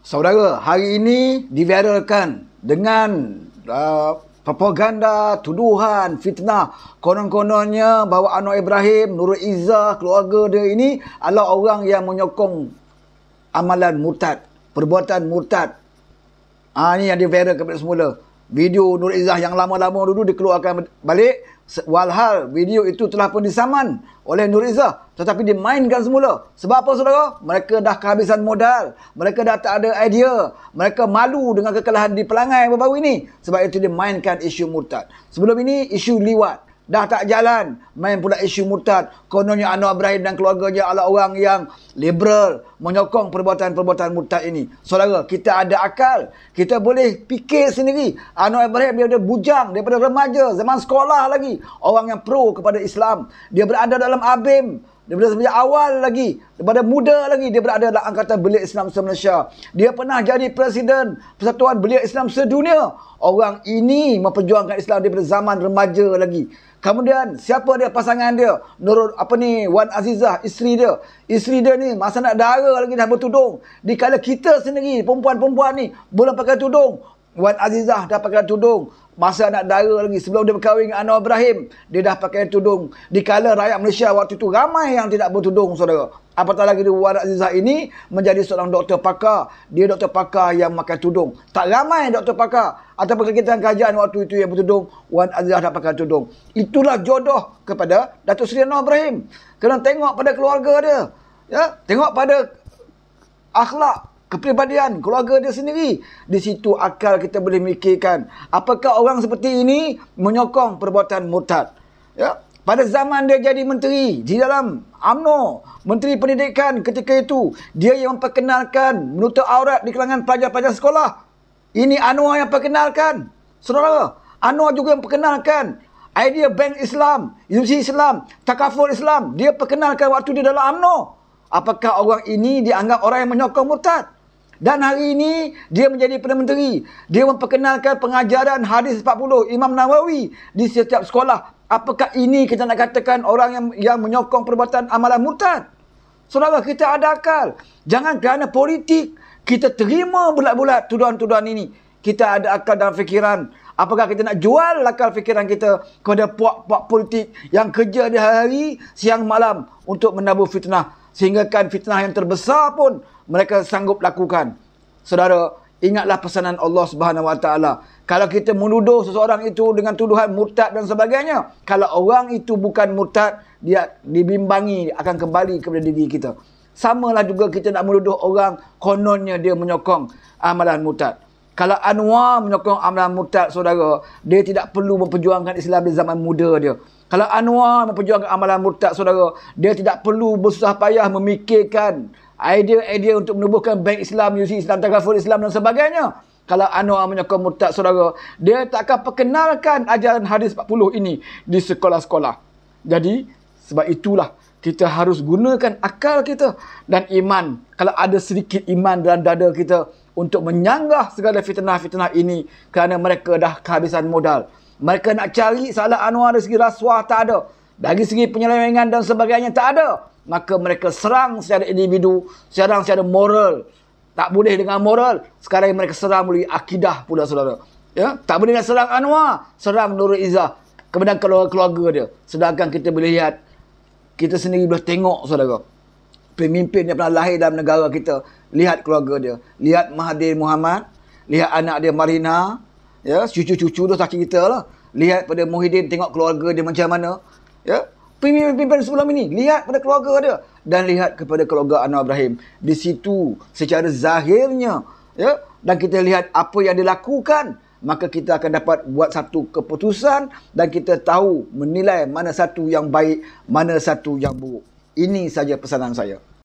Saudara, hari ini diviralkan dengan uh, propaganda, tuduhan, fitnah konon-kononnya bahawa Anwar Ibrahim, Nur Izzah, keluarga dia ini adalah orang yang menyokong amalan murtad, perbuatan murtad. ha, ini yang diviralkan kepada semula. Video Nur Izzah yang lama-lama dulu dikeluarkan balik walhal video itu telah pun disaman oleh Nur Izzah tetapi dimainkan semula. Sebab apa saudara? Mereka dah kehabisan modal. Mereka dah tak ada idea. Mereka malu dengan kekalahan di pelanggan baru-baru ini. Sebab itu dimainkan isu murtad. Sebelum ini isu liwat dah tak jalan main pula isu murtad kononnya Anwar Ibrahim dan keluarganya adalah orang yang liberal menyokong perbuatan-perbuatan murtad ini saudara kita ada akal kita boleh fikir sendiri Anwar Ibrahim dia ada bujang daripada remaja zaman sekolah lagi orang yang pro kepada Islam dia berada dalam abim e daripada sejak awal lagi daripada muda lagi dia berada dalam angkatan Belia Islam Malaysia dia pernah jadi presiden persatuan Belia Islam sedunia orang ini memperjuangkan Islam daripada zaman remaja lagi kemudian siapa dia pasangan dia Nurul apa ni Wan Azizah isteri dia isteri dia ni masa nak dara lagi dah bertudung di kala kita sendiri perempuan-perempuan ni belum pakai tudung Wan Azizah dah pakai tudung masa anak dara lagi sebelum dia berkahwin dengan Anwar Ibrahim dia dah pakai tudung di kala rakyat Malaysia waktu itu ramai yang tidak bertudung saudara apatah lagi di Wan Azizah ini menjadi seorang doktor pakar dia doktor pakar yang pakai tudung tak ramai doktor pakar atau berkaitan kajian waktu itu yang bertudung Wan Azizah dah pakai tudung itulah jodoh kepada Datuk Seri Anwar Ibrahim kena tengok pada keluarga dia ya tengok pada akhlak kepribadian keluarga dia sendiri. Di situ akal kita boleh mikirkan apakah orang seperti ini menyokong perbuatan murtad. Ya. Pada zaman dia jadi menteri di dalam AMNO, Menteri Pendidikan ketika itu, dia yang memperkenalkan menutup aurat di kalangan pelajar-pelajar sekolah. Ini Anwar yang perkenalkan. Saudara, Anwar juga yang perkenalkan idea bank Islam, UC Islam, takaful Islam. Dia perkenalkan waktu dia dalam AMNO. Apakah orang ini dianggap orang yang menyokong murtad? Dan hari ini dia menjadi Perdana Menteri. Dia memperkenalkan pengajaran hadis 40 Imam Nawawi di setiap sekolah. Apakah ini kita nak katakan orang yang yang menyokong perbuatan amalan murtad? Saudara kita ada akal. Jangan kerana politik kita terima bulat-bulat tuduhan-tuduhan ini. Kita ada akal dan fikiran. Apakah kita nak jual akal fikiran kita kepada puak-puak politik yang kerja di hari, hari siang malam untuk menabur fitnah? sehinggakan fitnah yang terbesar pun mereka sanggup lakukan. Saudara, ingatlah pesanan Allah Subhanahu Wa Taala. Kalau kita menuduh seseorang itu dengan tuduhan murtad dan sebagainya, kalau orang itu bukan murtad, dia dibimbangi akan kembali kepada diri kita. Samalah juga kita nak menuduh orang kononnya dia menyokong amalan murtad. Kalau Anwar menyokong amalan Murtad, saudara, dia tidak perlu memperjuangkan Islam di zaman muda dia. Kalau Anwar memperjuangkan amalan murtad, saudara, dia tidak perlu bersusah payah memikirkan idea-idea untuk menubuhkan bank Islam, UC Islam, Tagaful Islam dan sebagainya. Kalau Anwar menyokong murtad, saudara, dia tak akan perkenalkan ajaran hadis 40 ini di sekolah-sekolah. Jadi, sebab itulah kita harus gunakan akal kita dan iman. Kalau ada sedikit iman dalam dada kita, untuk menyanggah segala fitnah-fitnah ini kerana mereka dah kehabisan modal. Mereka nak cari salah anwar dari segi rasuah tak ada. Dari segi penyelewengan dan sebagainya tak ada. Maka mereka serang secara individu, serang secara moral. Tak boleh dengan moral. Sekarang mereka serang melalui akidah pula saudara. Ya? Tak boleh dengan serang anwar, serang Nurul Izzah. Kemudian keluarga, keluarga dia. Sedangkan kita boleh lihat, kita sendiri boleh tengok saudara pemimpin yang pernah lahir dalam negara kita. Lihat keluarga dia. Lihat Mahathir Muhammad. Lihat anak dia Marina. Ya, cucu-cucu dia saksi kita lah. Lihat pada Muhyiddin tengok keluarga dia macam mana. Ya, pemimpin-pemimpin sebelum ini. Lihat pada keluarga dia. Dan lihat kepada keluarga Anwar Ibrahim. Di situ secara zahirnya. Ya, dan kita lihat apa yang dilakukan maka kita akan dapat buat satu keputusan dan kita tahu menilai mana satu yang baik mana satu yang buruk ini saja pesanan saya.